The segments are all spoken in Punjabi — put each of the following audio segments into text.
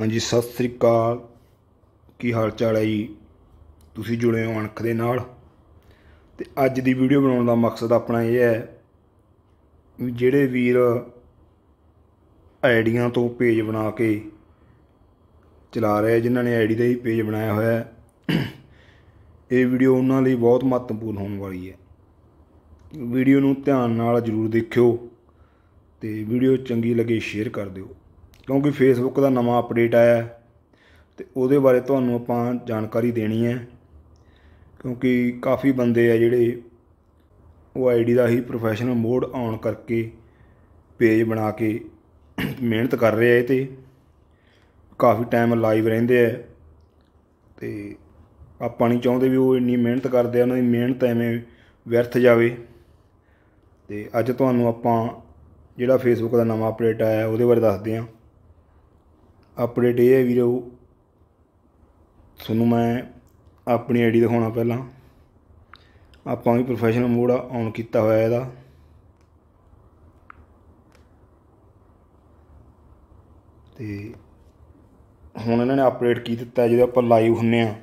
ਹਾਂਜੀ ਸਤਿ ਸ੍ਰੀ ਅਕਾਲ ਕੀ ਹਾਲ ਚਾਲ ਹੈ ਜੀ ਤੁਸੀਂ ਜੁੜੇ ਹੋ ਅਣਖ ਦੇ ਨਾਲ ਤੇ ਅੱਜ ਦੀ ਵੀਡੀਓ ਬਣਾਉਣ ਦਾ ਮਕਸਦ ਆਪਣਾ ਇਹ ਹੈ ਵੀ ਜਿਹੜੇ ਵੀਰ ਆਈਡੀਆਂ ਤੋਂ ਪੇਜ ਬਣਾ ਕੇ ਚਲਾ ਰਹੇ ਜਿਨ੍ਹਾਂ ਨੇ ਆਈਡੀ ਦਾ ਹੀ ਪੇਜ ਬਣਾਇਆ ਹੋਇਆ ਹੈ ਇਹ ਵੀਡੀਓ ਉਹਨਾਂ ਲਈ ਬਹੁਤ ਮਹੱਤਵਪੂਰਨ ਹੋਣ ਵਾਲੀ ਹੈ ਵੀਡੀਓ ਨੂੰ ਧਿਆਨ ਨਾਲ ਜ਼ਰੂਰ ਦੇਖਿਓ ਤੇ ਵੀਡੀਓ ਚੰਗੀ ਲੱਗੇ ਸ਼ੇਅਰ ਕਰ ਦਿਓ ਕਿਉਂਕਿ ਫੇਸਬੁੱਕ ਦਾ ਨਵਾਂ ਅਪਡੇਟ ਆਇਆ ਤੇ ਉਹਦੇ ਬਾਰੇ ਤੁਹਾਨੂੰ ਆਪਾਂ ਜਾਣਕਾਰੀ ਦੇਣੀ ਹੈ ਕਿਉਂਕਿ ਕਾਫੀ ਬੰਦੇ ਆ ਜਿਹੜੇ ਉਹ ਆਈਡੀ ਦਾ ਹੀ ਪ੍ਰੋਫੈਸ਼ਨਲ ਮੋਡ ਆਨ ਕਰਕੇ ਪੇਜ ਬਣਾ ਕੇ ਮਿਹਨਤ ਕਰ ਰਹੇ ਆ ਤੇ ਕਾਫੀ ਟਾਈਮ ਲਾਈਵ ਰਹਿੰਦੇ ਆ ਤੇ ਆਪਾਂ ਨਹੀਂ ਚਾਹੁੰਦੇ ਵੀ ਉਹ ਇੰਨੀ ਮਿਹਨਤ ਕਰਦੇ ਆ ਉਹਨਾਂ ਦੀ ਮਿਹਨਤ ਐਵੇਂ ਵਿਅਰਥ ਜਾਵੇ ਤੇ ਅੱਜ ਤੁਹਾਨੂੰ ਆਪਾਂ ਜਿਹੜਾ ਫੇਸਬੁੱਕ ਦਾ ਨਵਾਂ ਅਪਡੇਟ ਆਇਆ ਉਹਦੇ ਬਾਰੇ ਦੱਸਦੇ ਆਂ ਅਪਡੇਟ ਇਹ ਹੈ ਵੀਰੋ ਤੁਹਾਨੂੰ ਮੈਂ ਆਪਣੀ ਆਈਡੀ ਦਿਖਾਉਣਾ ਪਹਿਲਾਂ ਆਪਾਂ ਵੀ ਪ੍ਰੋਫੈਸ਼ਨਲ ਮੋਡ ਆਨ ਕੀਤਾ ਹੋਇਆ ਇਹਦਾ ਤੇ ਹੁਣ ਇਹਨਾਂ ਨੇ ਅਪਡੇਟ ਕੀ ਦਿੱਤਾ ਜਦੋਂ ਆਪਾਂ ਲਾਈਵ ਹੁੰਨੇ ਆ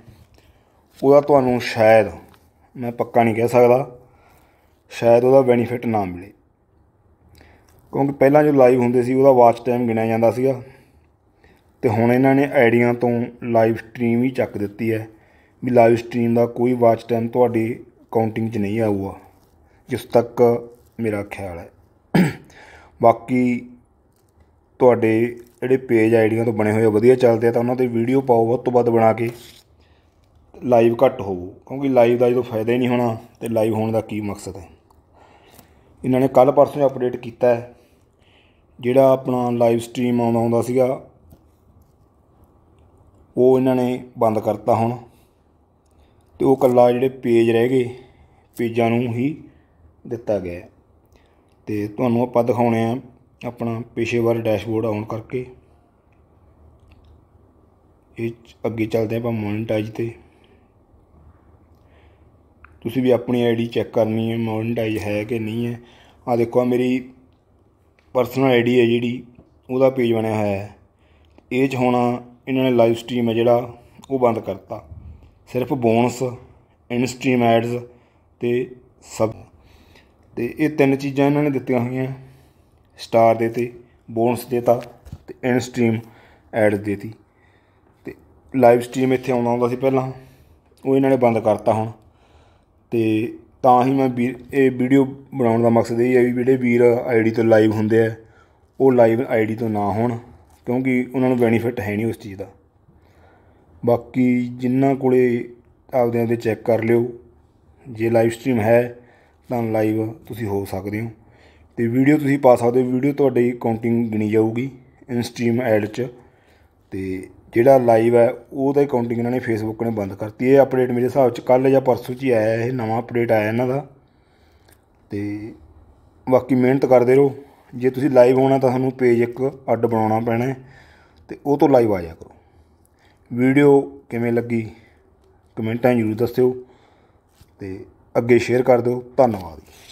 ਉਹਦਾ ਤੁਹਾਨੂੰ ਸ਼ਾਇਦ ਮੈਂ ਪੱਕਾ ਨਹੀਂ ਕਹਿ ਸਕਦਾ ਸ਼ਾਇਦ ਉਹਦਾ ਬੈਨੀਫਿਟ ਨਾ ਮਿਲੇ ਕਿਉਂਕਿ ਪਹਿਲਾਂ ਜੋ ਲਾਈਵ ਹੁੰਦੇ ਸੀ ਉਹਦਾ ਵਾਚ ਟਾਈਮ ਗਿਣਿਆ ਜਾਂਦਾ ਸੀਗਾ ਤੇ ਹੁਣ ਇਹਨਾਂ ਨੇ ਆਈਡੀਆਂ ਤੋਂ ਲਾਈਵ ਸਟ੍ਰੀਮ ਹੀ ਚੱਕ ਦਿੱਤੀ ਹੈ ਵੀ ਲਾਈਵ ਸਟ੍ਰੀਮ ਦਾ ਕੋਈ ਵਾਚ ਟਾਈਮ ਤੁਹਾਡੀ ਕਾਊਂਟਿੰਗ 'ਚ ਨਹੀਂ ਆਊਗਾ ਜਿਸ ਤੱਕ ਮੇਰਾ ਖਿਆਲ ਹੈ ਬਾਕੀ ਤੁਹਾਡੇ ਜਿਹੜੇ ਪੇਜ ਆਈਡੀਆਂ ਤੋਂ ਬਣੇ ਹੋਏ ਵਧੀਆ ਚੱਲਦੇ ਆ ਤਾਂ ਉਹਨਾਂ ਤੇ ਵੀਡੀਓ ਪਾਓ ਵੱਧ ਤੋਂ ਵੱਧ ਬਣਾ ਕੇ ਲਾਈਵ ਘੱਟ ਹੋਊ ਕਿਉਂਕਿ ਲਾਈਵ ਦਾ ਜਦੋਂ ਫਾਇਦਾ ਹੀ ਨਹੀਂ ਹੋਣਾ ਤੇ ਲਾਈਵ ਹੋਣ ਦਾ ਕੀ ਮਕਸਦ ਹੈ ਇਹਨਾਂ ਨੇ ਕੱਲ ਪਰਸੋਂ ਅਪਡੇਟ ਕੀਤਾ ਹੈ ਜਿਹੜਾ ਆਪਣਾ ਲਾਈਵ ਸਟ੍ਰੀਮ ਆਉਂਦਾ ਹੁੰਦਾ ਸੀਗਾ ਉਹ ਇਹਨਾਂ ਨੇ ਬੰਦ ਕਰਤਾ ਹੁਣ ਤੇ ਉਹ ਕੱਲਾ ਜਿਹੜੇ ਪੇਜ ਰਹਿ ਗਏ ਪੇਜਾਂ ਨੂੰ ਹੀ ਦਿੱਤਾ ਗਿਆ ਤੇ ਤੁਹਾਨੂੰ ਆਪਾਂ ਦਿਖਾਉਣੇ ਆ ਆਪਣਾ ਪੇਸ਼ੇਵਰ ਡੈਸ਼ਬੋਰਡ ਆਨ ਕਰਕੇ ਇਹ ਅੱਗੇ ਚੱਲਦੇ ਆਪਾਂ ਮੋਨਟਾਈਜ ਤੇ ਤੁਸੀਂ ਵੀ ਆਪਣੀ ਆਈਡੀ ਚੈੱਕ ਕਰਨੀ ਹੈ ਮੋਨਟਾਈਜ ਹੈ ਕਿ ਨਹੀਂ ਹੈ ਆ ਦੇਖੋ ਆ ਮੇਰੀ ਪਰਸਨਲ ਆਈਡੀ ਹੈ ਜਿਹੜੀ ਉਹਦਾ ਪੇਜ ਬਣਿਆ ਹੋਇਆ ਹੈ ਇਹ ਚ ਹੋਣਾ ਇਹਨਾਂ ਨੇ ਲਾਈਵ ਸਟ੍ਰੀਮ ਹੈ ਜਿਹੜਾ ਉਹ ਬੰਦ ਕਰਤਾ ਸਿਰਫ ਬੋਨਸ ਇਨ ਸਟ੍ਰੀਮ ਐਡਸ ਤੇ ਸਭ ਤੇ ਇਹ ਤਿੰਨ ਚੀਜ਼ਾਂ ਇਹਨਾਂ ਨੇ ਦਿੱਤੀਆਂ ਹੋਈਆਂ ਸਟਾਰ ਦੇਤੇ ਬੋਨਸ ਦੇਤਾ ਤੇ ਇਨ ਸਟ੍ਰੀਮ ਐਡ ਦੇਤੀ ਤੇ ਲਾਈਵ ਸਟ੍ਰੀਮ ਇੱਥੇ ਆਉਂਦਾ ਹੁੰਦਾ ਸੀ ਪਹਿਲਾਂ ਉਹ ਇਹਨਾਂ ਨੇ ਬੰਦ ਕਰਤਾ ਹੁਣ ਤੇ ਤਾਂ ਹੀ ਮੈਂ ਇਹ ਵੀਡੀਓ ਬਣਾਉਣ ਦਾ ਮਕਸਦ ਇਹ ਹੈ ਵੀ ਜਿਹੜੇ ਵੀਰ ਆਈਡੀ ਤੋਂ ਲਾਈਵ ਹੁੰਦੇ ਆ ਉਹ ਲਾਈਵ ਆਈਡੀ ਤੋਂ ਨਾ ਹੋਣ ਕਿਉਂਕਿ ਉਹਨਾਂ ਨੂੰ ਬੈਨੀਫਿਟ ਹੈ ਨਹੀਂ ਉਸ ਚੀਜ਼ ਦਾ ਬਾਕੀ ਜਿੰਨਾ ਕੋਲੇ ਆਪਦੇ ਦੇ ਚੈੱਕ ਕਰ ਲਿਓ ਜੇ ਲਾਈਵ ਸਟ੍ਰੀਮ ਹੈ ਤਾਂ ਲਾਈਵ ਤੁਸੀਂ ਹੋ ਸਕਦੇ ਹੋ ਤੇ ਵੀਡੀਓ ਤੁਸੀਂ ਪਾ ਸਕਦੇ ਹੋ ਵੀਡੀਓ ਤੁਹਾਡੀ ਕਾਊਂਟਿੰਗ ਗਿਣੀ ਜਾਊਗੀ ਇਨ ਸਟ੍ਰੀਮ ਐਡ 'ਚ ਤੇ ਜਿਹੜਾ ਲਾਈਵ ਹੈ ਉਹਦਾ ਹੀ ਕਾਊਂਟਿੰਗ ਇਹਨਾਂ ਨੇ ਫੇਸਬੁੱਕ ਨੇ ਬੰਦ ਕਰਤੀ ਇਹ ਅਪਡੇਟ ਮੇਰੇ ਹਿਸਾਬ 'ਚ ਕੱਲ ਜਾਂ ਪਰਸੋਂ 'ਚ ਹੀ ਆਇਆ ਇਹ ਨਵਾਂ ਅਪਡੇਟ ਆਇਆ ਇਹਨਾਂ ਦਾ ਤੇ ਬਾਕੀ ਮਿਹਨਤ ਕਰਦੇ ਰਹੋ ਜੇ ਤੁਸੀਂ ਲਾਈਵ ਆਉਣਾ ਤਾਂ ਤੁਹਾਨੂੰ ਪੇਜ ਇੱਕ ਅੱਡ ਬਣਾਉਣਾ ਪੈਣਾ ਤੇ ਉਹ ਤੋਂ ਲਾਈਵ ਆ ਜਾ ਕਰੋ ਵੀਡੀਓ ਕਿਵੇਂ ਲੱਗੀ ਕਮੈਂਟਾਂ ਜ਼ਰੂਰ ਦੱਸਿਓ ਤੇ ਅੱਗੇ ਸ਼ੇਅਰ ਕਰ ਦਿਓ ਧੰਨਵਾਦ